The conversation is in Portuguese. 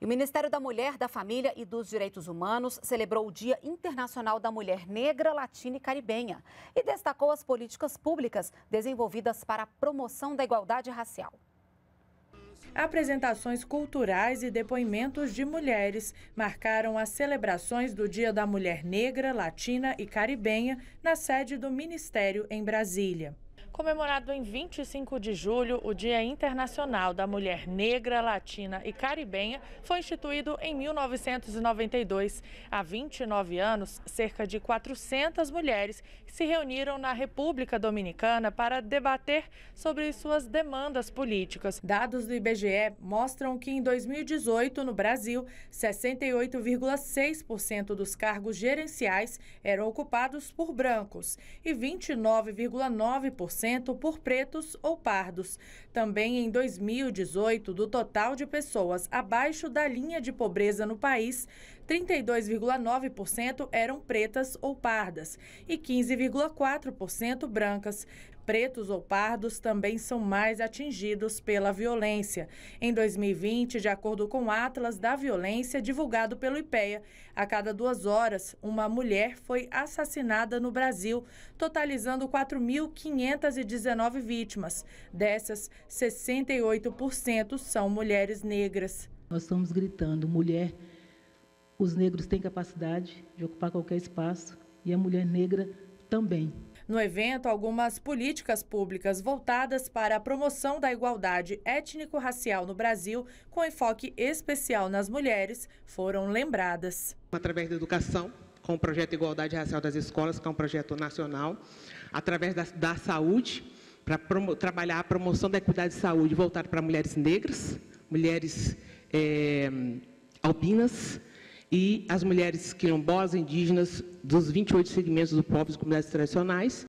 E o Ministério da Mulher, da Família e dos Direitos Humanos celebrou o Dia Internacional da Mulher Negra, Latina e Caribenha e destacou as políticas públicas desenvolvidas para a promoção da igualdade racial. Apresentações culturais e depoimentos de mulheres marcaram as celebrações do Dia da Mulher Negra, Latina e Caribenha na sede do Ministério em Brasília. Comemorado em 25 de julho, o Dia Internacional da Mulher Negra, Latina e Caribenha foi instituído em 1992. Há 29 anos, cerca de 400 mulheres se reuniram na República Dominicana para debater sobre suas demandas políticas. Dados do IBGE mostram que em 2018, no Brasil, 68,6% dos cargos gerenciais eram ocupados por brancos e 29,9% por pretos ou pardos. Também em 2018, do total de pessoas abaixo da linha de pobreza no país, 32,9% eram pretas ou pardas e 15,4% brancas. Pretos ou pardos também são mais atingidos pela violência. Em 2020, de acordo com o Atlas da Violência, divulgado pelo IPEA, a cada duas horas, uma mulher foi assassinada no Brasil, totalizando 4.519 vítimas. Dessas, 68% são mulheres negras. Nós estamos gritando: mulher os negros têm capacidade de ocupar qualquer espaço e a mulher negra também. No evento, algumas políticas públicas voltadas para a promoção da igualdade étnico-racial no Brasil, com enfoque especial nas mulheres, foram lembradas. Através da educação, com o projeto Igualdade Racial das Escolas, que é um projeto nacional, através da, da saúde, para trabalhar a promoção da equidade de saúde voltada para mulheres negras, mulheres é, albinas, e as mulheres quilombolas indígenas dos 28 segmentos do povos e comunidades tradicionais,